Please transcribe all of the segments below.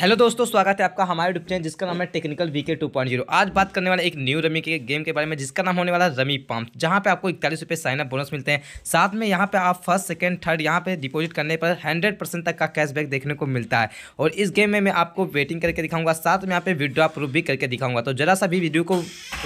hello दोस्तों स्वागत है आपका हमारे यूट्यूब चैनल जिसका नाम है टेक्निकल वीके 2.0 आज बात करने वाला एक न्यू रमी के गेम के बारे में जिसका नाम होने वाला रमी पंप जहां पे आपको इकतालीस रुपये साइनअप बोनस मिलते हैं साथ में यहां पे आप फर्स्ट सेकंड थर्ड यहां पे डिपॉजिट करने पर हंड्रेड परसेंट तक का कैशबैक देखने को मिलता है और इस गेम में मैं आपको वेटिंग करके दिखाऊंगा साथ में यहाँ पे विड्रॉ प्रूफ भी करके दिखाऊंगा तो जरा सा भी वीडियो को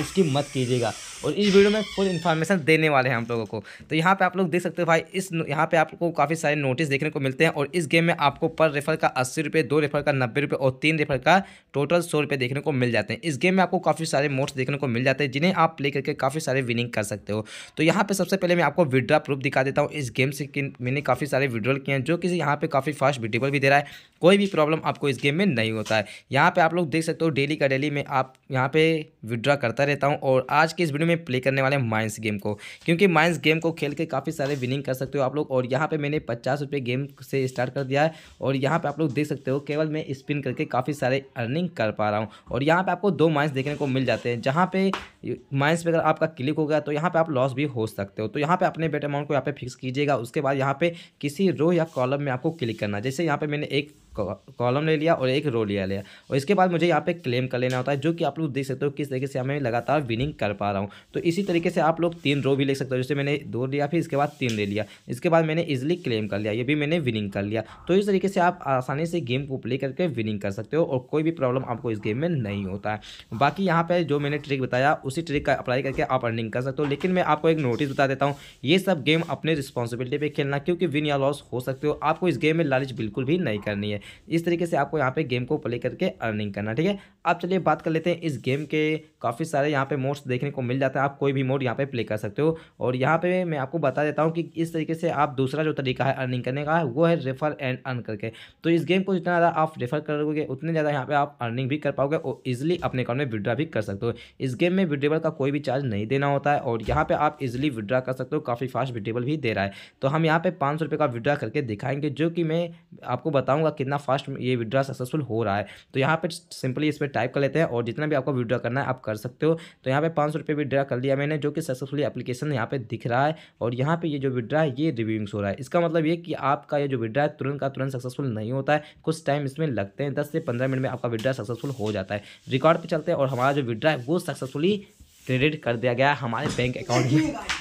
उसकी मत कीजिएगा और इस वीडियो में फुल इन्फॉर्मेशन देने वाले हैं हम लोगों को तो यहाँ पर आप लोग देख सकते हो भाई इस यहाँ पर आपको काफ़ी सारे नोटिस देखने को मिलते हैं और इस गेम में आपको पर रेफर का अस्सी रुपये दो रेफर का नब्बे रुपये और तीन रेफर का टोटल सौ रुपये देखने को मिल जाते हैं इस गेम में आपको काफ़ी सारे मोड्स देखने को मिल जाते हैं जिन्हें आप प्ले करके काफ़ी सारे विनिंग कर सकते हो तो यहाँ पर सबसे पहले मैं आपको विड्रा प्रूफ दिखा देता हूँ इस गेम से मैंने काफ़ी सारे विड्रॉल किए हैं जो कि यहाँ पर काफ़ी फास्ट विटेबल भी दे रहा है कोई भी प्रॉब्लम आपको इस गेम में नहीं होता है यहाँ पर आप लोग देख सकते हो डेली का डेली मैं आप यहाँ पर विड्रा करता रहता हूँ और आज के इस वीडियो में प्ले करने वाले हैं माइंस गेम को क्योंकि माइंस गेम को खेल के काफ़ी सारे विनिंग कर सकते हो आप लोग और यहाँ पे मैंने पचास रुपये गेम से स्टार्ट कर दिया है और यहाँ पे आप लोग देख सकते हो केवल मैं स्पिन करके काफ़ी सारे अर्निंग कर पा रहा हूँ और यहाँ पर आपको दो माइंस देखने को मिल जाते हैं जहाँ पर माइनस पे अगर आपका क्लिक हो गया तो यहाँ पे आप लॉस भी हो सकते हो तो यहाँ पे अपने बेट अमाउंट को यहाँ पे फिक्स कीजिएगा उसके बाद यहाँ पे किसी रो या कॉलम में आपको क्लिक करना जैसे यहाँ पे मैंने एक कॉलम ले लिया और एक रो लिया लिया और इसके बाद मुझे यहाँ पे क्लेम कर लेना होता है जो कि आप लोग देख सकते हो किस तरीके से मैं लगातार विनिंग कर पा रहा हूँ तो इसी तरीके से आप लोग तीन रो भी ले सकते हो जैसे मैंने दो लिया फिर इसके बाद तीन ले लिया इसके बाद मैंने इजिली क्लेम कर लिया ये भी मैंने विनिंग कर लिया तो इस तरीके से आप आसानी से गेम को प्ले करके विनिंग कर सकते हो और कोई भी प्रॉब्लम आपको इस गेम में नहीं होता है बाकी यहाँ पर जो मैंने ट्रिक बताया उसे उसी ट्रिक का अप्लाई करके आप अर्निंग कर सकते हो लेकिन मैं आपको एक नोटिस बता देता हूँ ये सब गेम अपने रिस्पॉन्सिबिलिटी पर खेलना क्योंकि विन या लॉस हो सकते हो आपको इस गेम में लालच बिल्कुल भी नहीं करनी है इस तरीके से आपको यहाँ पर गेम को प्ले करके अर्निंग करना ठीक है आप चलिए बात कर लेते हैं इस गेम के काफ़ी सारे यहाँ पे मोड्स देखने को मिल जाते हैं आप कोई भी मोड यहाँ पे प्ले कर सकते हो और यहाँ पे मैं आपको बता देता हूँ कि इस तरीके से आप दूसरा जो तरीका है अर्निंग करने का है वो है रेफर एंड अर्न करके तो इस गेम को जितना ज़्यादा आप रेफर करोगे उतने ज़्यादा यहाँ पर आप अर्निंग भी कर पाओगे और ईजिली अपने अकाउंट में विड्रा भी कर सकते हो इस गेम में विड्रेबल का कोई भी चार्ज नहीं देना होता है और यहाँ पे आप इजिली विड्रा कर सकते हो काफ़ी फास्ट विड्रेबल भी दे रहा है तो हम यहाँ पे पाँच का विड्रा करके दिखाएंगे जो कि मैं आपको बताऊँगा कितना फास्ट ये विड्रा सक्सेसफुल हो रहा है तो यहाँ पर सिंपली इस पर टाइप कर लेते हैं और जितना भी आपको विड्रा करना है आप कर सकते हो तो यहाँ पर पाँच विड्रा कर लिया मैंने जो कि सक्सेसफुली एप्लीकेशन यहाँ पर दिख रहा है और यहाँ पर ये जो विड्रा है ये रिव्यूंग्स हो रहा है इसका मतलब ये कि आपका ये जो विड्रा है तुरंत का तुरंत सक्सेसफुल नहीं होता है कुछ टाइम इसमें लगते हैं दस से पंद्रह मिनट में आपका विड्रा सक्सेसफुल हो जाता है रिकॉर्ड पर चलते हैं और हमारा जो विड्रा है वो सक्सेसफुली क्रेडिट कर दिया गया हमारे बैंक अकाउंट में